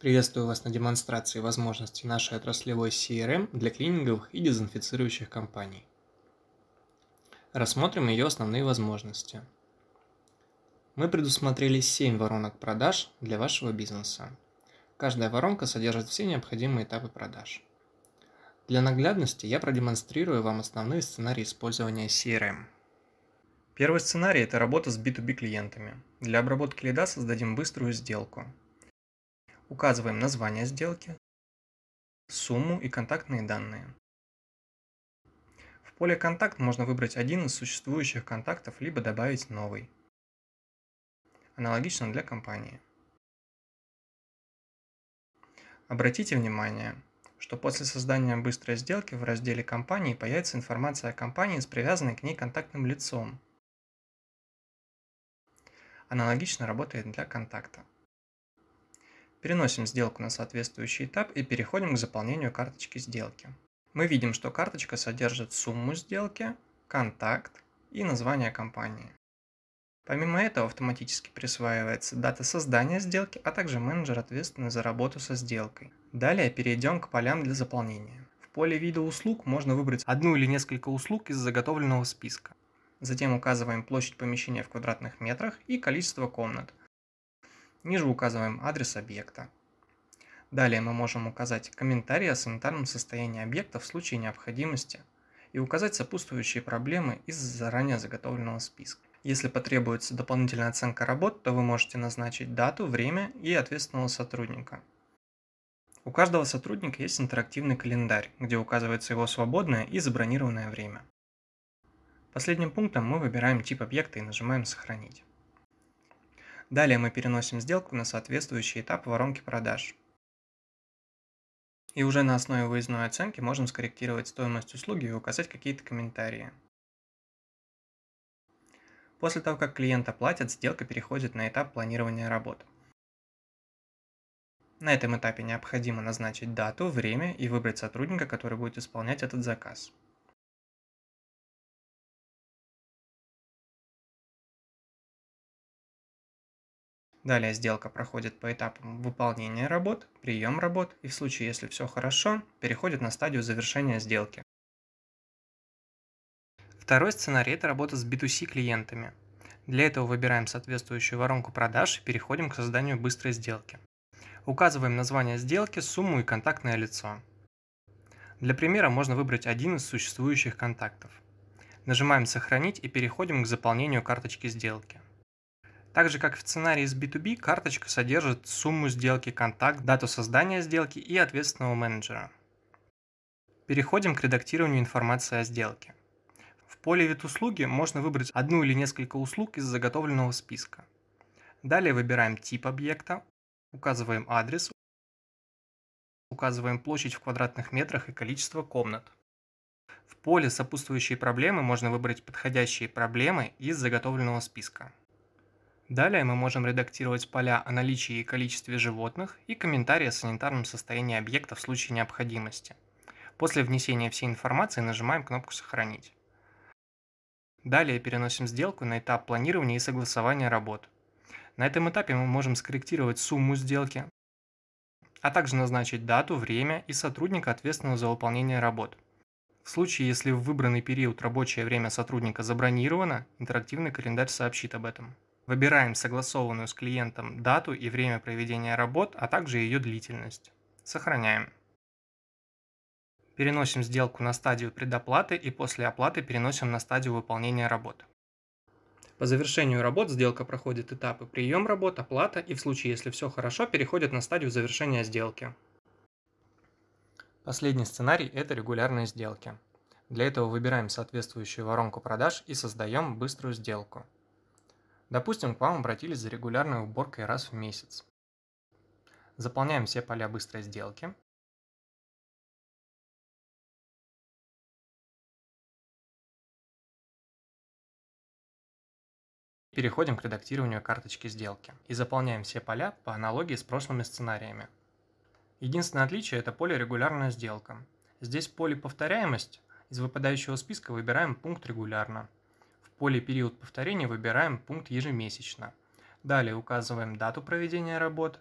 Приветствую вас на демонстрации возможностей нашей отраслевой CRM эм для клининговых и дезинфицирующих компаний. Рассмотрим ее основные возможности. Мы предусмотрели 7 воронок продаж для вашего бизнеса. Каждая воронка содержит все необходимые этапы продаж. Для наглядности я продемонстрирую вам основные сценарии использования CRM. Эм. Первый сценарий – это работа с B2B клиентами. Для обработки лида создадим быструю сделку – Указываем название сделки, сумму и контактные данные. В поле «Контакт» можно выбрать один из существующих контактов, либо добавить новый. Аналогично для компании. Обратите внимание, что после создания быстрой сделки в разделе «Компании» появится информация о компании с привязанной к ней контактным лицом. Аналогично работает для контакта. Переносим сделку на соответствующий этап и переходим к заполнению карточки сделки. Мы видим, что карточка содержит сумму сделки, контакт и название компании. Помимо этого автоматически присваивается дата создания сделки, а также менеджер, ответственный за работу со сделкой. Далее перейдем к полям для заполнения. В поле вида услуг можно выбрать одну или несколько услуг из заготовленного списка. Затем указываем площадь помещения в квадратных метрах и количество комнат. Ниже указываем адрес объекта. Далее мы можем указать комментарии о санитарном состоянии объекта в случае необходимости и указать сопутствующие проблемы из заранее заготовленного списка. Если потребуется дополнительная оценка работ, то вы можете назначить дату, время и ответственного сотрудника. У каждого сотрудника есть интерактивный календарь, где указывается его свободное и забронированное время. Последним пунктом мы выбираем тип объекта и нажимаем «Сохранить». Далее мы переносим сделку на соответствующий этап воронки продаж. И уже на основе выездной оценки можем скорректировать стоимость услуги и указать какие-то комментарии. После того, как клиент оплатит, сделка переходит на этап планирования работ. На этом этапе необходимо назначить дату, время и выбрать сотрудника, который будет исполнять этот заказ. Далее сделка проходит по этапам выполнения работ, прием работ и в случае, если все хорошо, переходит на стадию завершения сделки. Второй сценарий – это работа с B2C клиентами. Для этого выбираем соответствующую воронку продаж и переходим к созданию быстрой сделки. Указываем название сделки, сумму и контактное лицо. Для примера можно выбрать один из существующих контактов. Нажимаем «Сохранить» и переходим к заполнению карточки сделки. Так же, как в сценарии с B2B, карточка содержит сумму сделки, контакт, дату создания сделки и ответственного менеджера. Переходим к редактированию информации о сделке. В поле «Вид услуги» можно выбрать одну или несколько услуг из заготовленного списка. Далее выбираем тип объекта, указываем адрес, указываем площадь в квадратных метрах и количество комнат. В поле «Сопутствующие проблемы» можно выбрать подходящие проблемы из заготовленного списка. Далее мы можем редактировать поля о наличии и количестве животных и комментарии о санитарном состоянии объекта в случае необходимости. После внесения всей информации нажимаем кнопку «Сохранить». Далее переносим сделку на этап планирования и согласования работ. На этом этапе мы можем скорректировать сумму сделки, а также назначить дату, время и сотрудника, ответственного за выполнение работ. В случае, если в выбранный период рабочее время сотрудника забронировано, интерактивный календарь сообщит об этом. Выбираем согласованную с клиентом дату и время проведения работ, а также ее длительность. Сохраняем. Переносим сделку на стадию предоплаты и после оплаты переносим на стадию выполнения работ. По завершению работ сделка проходит этапы прием работ, оплата и в случае, если все хорошо, переходит на стадию завершения сделки. Последний сценарий – это регулярные сделки. Для этого выбираем соответствующую воронку продаж и создаем быструю сделку – Допустим, к вам обратились за регулярной уборкой раз в месяц. Заполняем все поля быстрой сделки. Переходим к редактированию карточки сделки и заполняем все поля по аналогии с прошлыми сценариями. Единственное отличие – это поле «Регулярная сделка». Здесь в поле «Повторяемость» из выпадающего списка выбираем пункт «Регулярно», поле «Период повторения» выбираем пункт «Ежемесячно». Далее указываем дату проведения работ.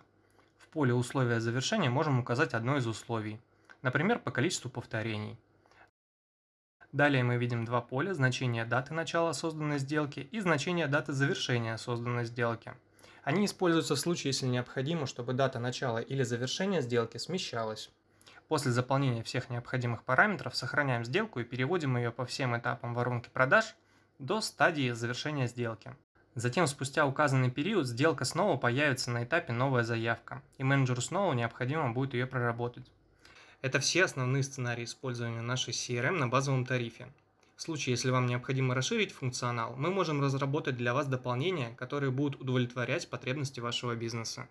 В поле «Условия завершения» можем указать одно из условий, например, по количеству повторений. Далее мы видим два поля – значение даты начала созданной сделки и значение даты завершения созданной сделки. Они используются в случае, если необходимо, чтобы дата начала или завершения сделки смещалась. После заполнения всех необходимых параметров сохраняем сделку и переводим ее по всем этапам воронки продаж – до стадии завершения сделки. Затем спустя указанный период сделка снова появится на этапе новая заявка, и менеджеру снова необходимо будет ее проработать. Это все основные сценарии использования нашей CRM на базовом тарифе. В случае, если вам необходимо расширить функционал, мы можем разработать для вас дополнения, которые будут удовлетворять потребности вашего бизнеса.